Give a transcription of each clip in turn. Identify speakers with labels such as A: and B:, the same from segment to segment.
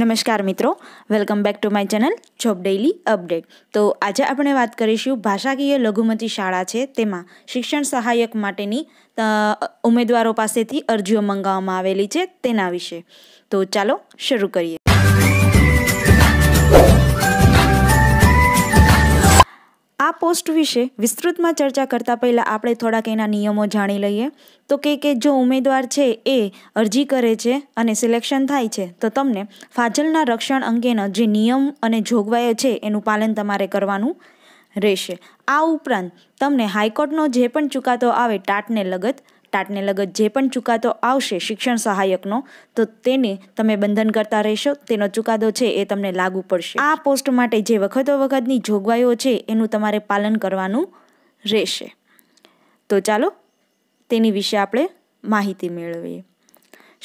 A: નમસ્કાર મિત્રો welcome back to my channel job daily update તો આજે આપણે વાત કરીશું ભાષાકીય લઘુમતી શાળા છે તેમાં શિક્ષણ સહાયક માટેની ઉમેદવારો પાસેથી અરજીઓ મંગાવવામાં આવેલી છે તેના વિશે તો ચાલો શરૂ કરીએ આ પોસ્ટ વિશે વિસ્તૃતમાં ચર્ચા કરતાં પહેલાં આપણે થોડાક એના નિયમો જાણી લઈએ તો કે કે જો ઉમેદવાર છે એ અરજી કરે છે અને સિલેક્શન થાય છે તો તમને ફાજલના રક્ષણ અંગેના જે નિયમ અને જોગવાઈઓ છે એનું પાલન તમારે કરવાનું રહેશે આ ઉપરાંત તમને હાઈકોર્ટનો જે પણ ચુકાદો આવે ટાટને લગત ટાટને લગત જે પણ ચુકાદો આવશે શિક્ષણ સહાયકનો તો તેને તમે બંધન કરતા રહેશો તેનો ચુકાદો છે એ તમને લાગુ પડશે આ પોસ્ટ માટે જે વખતો વખતની જોગવાઈઓ છે એનું તમારે પાલન કરવાનું રહેશે તો ચાલો તેની વિશે આપણે માહિતી મેળવીએ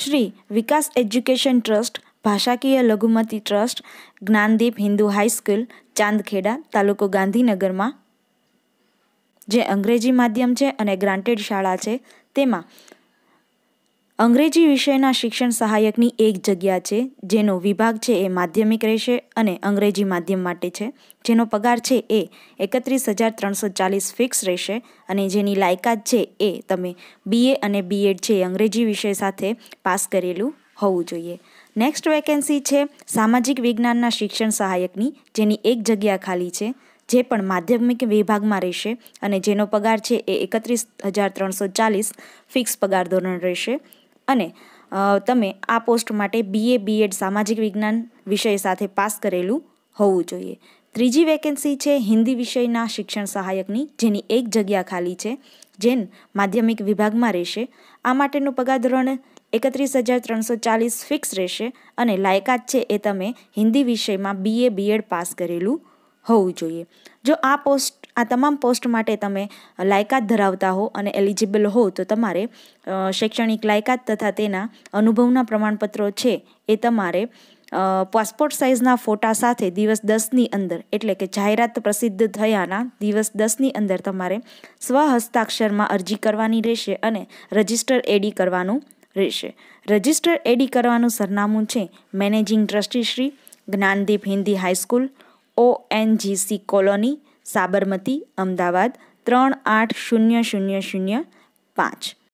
A: શ્રી વિકાસ એજ્યુકેશન ટ્રસ્ટ ભાષાકીય લઘુમતી ટ્રસ્ટ જ્ઞાનદીપ હિન્દુ હાઈસ્કૂલ ચાંદખેડા તાલુકો ગાંધીનગરમાં જે અંગ્રેજી માધ્યમ છે અને ગ્રાન્ટેડ શાળા છે તેમાં અંગ્રેજી વિષયના શિક્ષણ સહાયકની એક જગ્યા છે જેનો વિભાગ છે એ માધ્યમિક રહેશે અને અંગ્રેજી માધ્યમ માટે છે જેનો પગાર છે એ એકત્રીસ હજાર ત્રણસો ચાલીસ ફિક્સ રહેશે અને જેની લાયકાત છે એ તમે બીએ અને બીએડ છે અંગ્રેજી વિષય સાથે પાસ કરેલું હોવું જોઈએ નેક્સ્ટ વેકેન્સી છે સામાજિક વિજ્ઞાનના શિક્ષણ સહાયકની જેની એક જગ્યા ખાલી છે જે પણ માધ્યમિક વિભાગમાં રહેશે અને જેનો પગાર છે એ એકત્રીસ હજાર ત્રણસો ચાલીસ ફિક્સ પગાર ધોરણ રહેશે અને તમે આ પોસ્ટ માટે બીએ બીએડ સામાજિક વિજ્ઞાન વિષય સાથે પાસ કરેલું હોવું જોઈએ ત્રીજી વેકેન્સી છે હિન્દી વિષયના શિક્ષણ સહાયકની જેની એક જગ્યા ખાલી છે જેન માધ્યમિક વિભાગમાં રહેશે આ માટેનું પગાર ધોરણ એકત્રીસ હજાર ત્રણસો ચાલીસ ફિક્સ રહેશે અને લાયકાત છે એ તમે હિન્દી વિષયમાં બીએ બીએડ પાસ કરેલું હોવું જોઈએ જો આ પોસ્ટ આ તમામ પોસ્ટ માટે તમે લાયકાત ધરાવતા હો અને એલિજિબલ હો તો તમારે શૈક્ષણિક લાયકાત તથા તેના અનુભવના પ્રમાણપત્રો છે એ તમારે પાસપોર્ટ સાઇઝના ફોટા સાથે દિવસ દસની અંદર એટલે કે જાહેરાત પ્રસિદ્ધ થયાના દિવસ દસની અંદર તમારે સ્વહસ્તાક્ષરમાં અરજી કરવાની રહેશે અને રજિસ્ટર એડી કરવાનું રહેશે રજિસ્ટર એડી કરવાનું સરનામું છે managing trustee Shri Gyandeep Hindi high school ONGC colony Sabarmati Ahmedabad ત્રણ આઠ શૂન્ય શૂન્ય શૂન્ય પાંચ